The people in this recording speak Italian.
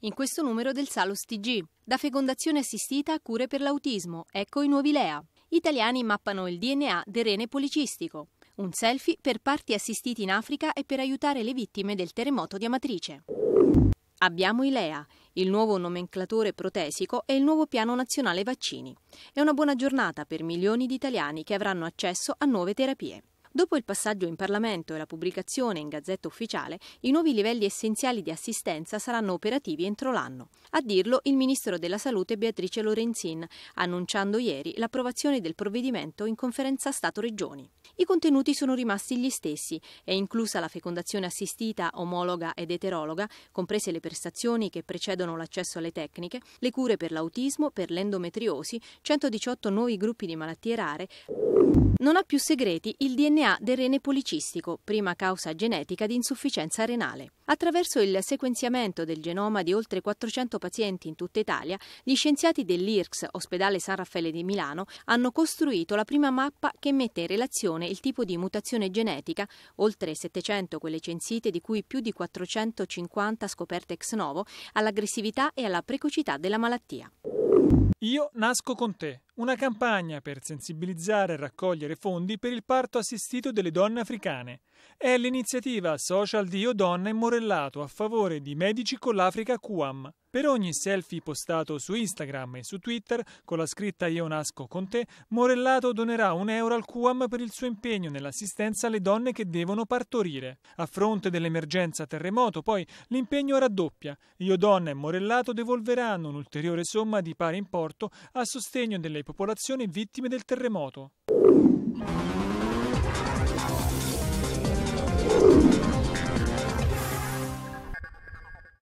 In questo numero del Salus TG, da fecondazione assistita a cure per l'autismo, ecco i nuovi LEA. Italiani mappano il DNA del rene policistico. Un selfie per parti assistiti in Africa e per aiutare le vittime del terremoto di Amatrice. Abbiamo i LEA, il nuovo nomenclatore protesico e il nuovo piano nazionale vaccini. È una buona giornata per milioni di italiani che avranno accesso a nuove terapie. Dopo il passaggio in Parlamento e la pubblicazione in Gazzetta Ufficiale, i nuovi livelli essenziali di assistenza saranno operativi entro l'anno. A dirlo il Ministro della Salute Beatrice Lorenzin, annunciando ieri l'approvazione del provvedimento in conferenza Stato-Regioni. I contenuti sono rimasti gli stessi, è inclusa la fecondazione assistita, omologa ed eterologa, comprese le prestazioni che precedono l'accesso alle tecniche, le cure per l'autismo, per l'endometriosi, 118 nuovi gruppi di malattie rare, non ha più segreti il DNA del rene policistico, prima causa genetica di insufficienza renale. Attraverso il sequenziamento del genoma di oltre 400 pazienti in tutta Italia, gli scienziati dell'IRCS, Ospedale San Raffaele di Milano, hanno costruito la prima mappa che mette in relazione il tipo di mutazione genetica, oltre 700 quelle censite di cui più di 450 scoperte ex novo, all'aggressività e alla precocità della malattia. Io nasco con te, una campagna per sensibilizzare e raccogliere fondi per il parto assistito delle donne africane. È l'iniziativa Social Dio Donna in Morellato a favore di Medici con l'Africa QAM. Per ogni selfie postato su Instagram e su Twitter con la scritta Io nasco con te, Morellato donerà un euro al QAM per il suo impegno nell'assistenza alle donne che devono partorire. A fronte dell'emergenza terremoto, poi, l'impegno raddoppia. Io Donna e Morellato devolveranno un'ulteriore somma di pari importo a sostegno delle popolazioni vittime del terremoto.